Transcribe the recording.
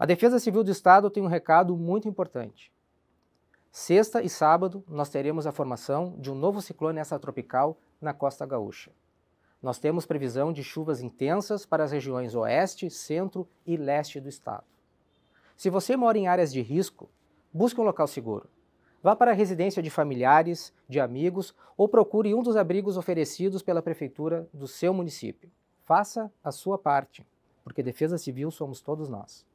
A Defesa Civil do Estado tem um recado muito importante. Sexta e sábado, nós teremos a formação de um novo ciclone extratropical na costa gaúcha. Nós temos previsão de chuvas intensas para as regiões oeste, centro e leste do estado. Se você mora em áreas de risco, busque um local seguro. Vá para a residência de familiares, de amigos ou procure um dos abrigos oferecidos pela prefeitura do seu município. Faça a sua parte, porque Defesa Civil somos todos nós.